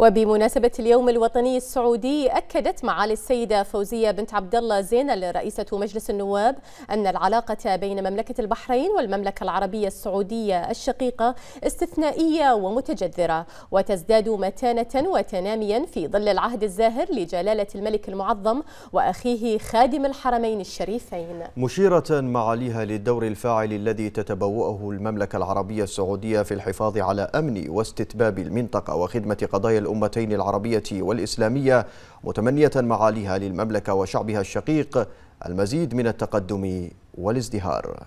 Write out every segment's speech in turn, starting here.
وبمناسبة اليوم الوطني السعودي أكدت معالي السيدة فوزية بنت عبد الله زينل رئيسة مجلس النواب أن العلاقة بين مملكة البحرين والمملكة العربية السعودية الشقيقة استثنائية ومتجذرة وتزداد متانة وتناميا في ظل العهد الزاهر لجلالة الملك المعظم وأخيه خادم الحرمين الشريفين مشيرة معاليها للدور الفاعل الذي تتبوأه المملكة العربية السعودية في الحفاظ على أمن واستتباب المنطقة وخدمة قضايا الأمتين العربية والإسلامية متمنية معاليها للمملكة وشعبها الشقيق المزيد من التقدم والازدهار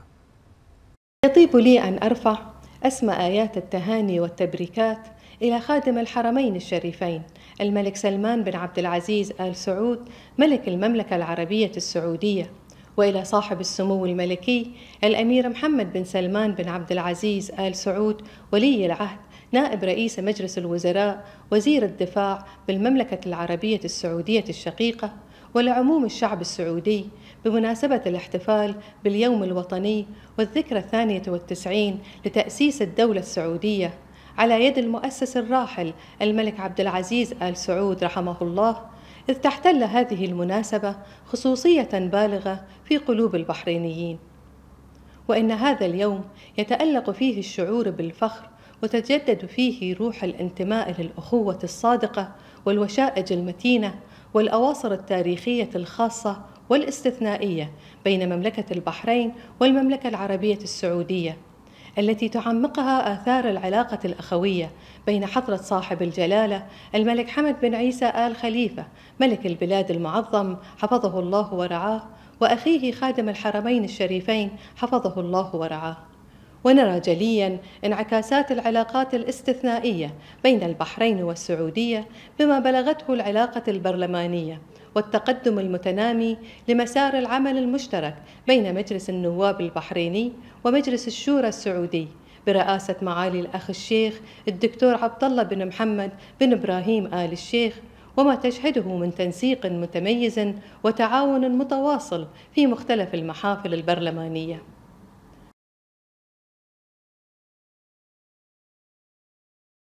يطيب لي أن أرفع أسمى آيات التهاني والتبريكات إلى خادم الحرمين الشريفين الملك سلمان بن عبد العزيز آل سعود ملك المملكة العربية السعودية وإلى صاحب السمو الملكي الأمير محمد بن سلمان بن عبد العزيز آل سعود ولي العهد نائب رئيس مجلس الوزراء وزير الدفاع بالمملكة العربية السعودية الشقيقة ولعموم الشعب السعودي بمناسبة الاحتفال باليوم الوطني والذكرى الثانية والتسعين لتأسيس الدولة السعودية على يد المؤسس الراحل الملك عبد العزيز آل سعود رحمه الله إذ تحتل هذه المناسبة خصوصية بالغة في قلوب البحرينيين وإن هذا اليوم يتألق فيه الشعور بالفخر وتتجدد فيه روح الانتماء للأخوة الصادقة والوشائج المتينة والأواصر التاريخية الخاصة والاستثنائية بين مملكة البحرين والمملكة العربية السعودية التي تعمقها آثار العلاقة الأخوية بين حضرة صاحب الجلالة الملك حمد بن عيسى آل خليفة ملك البلاد المعظم حفظه الله ورعاه وأخيه خادم الحرمين الشريفين حفظه الله ورعاه ونرى جليا انعكاسات العلاقات الاستثنائية بين البحرين والسعودية بما بلغته العلاقة البرلمانية والتقدم المتنامي لمسار العمل المشترك بين مجلس النواب البحريني ومجلس الشورى السعودي برئاسة معالي الأخ الشيخ الدكتور عبد الله بن محمد بن إبراهيم آل الشيخ وما تشهده من تنسيق متميز وتعاون متواصل في مختلف المحافل البرلمانيه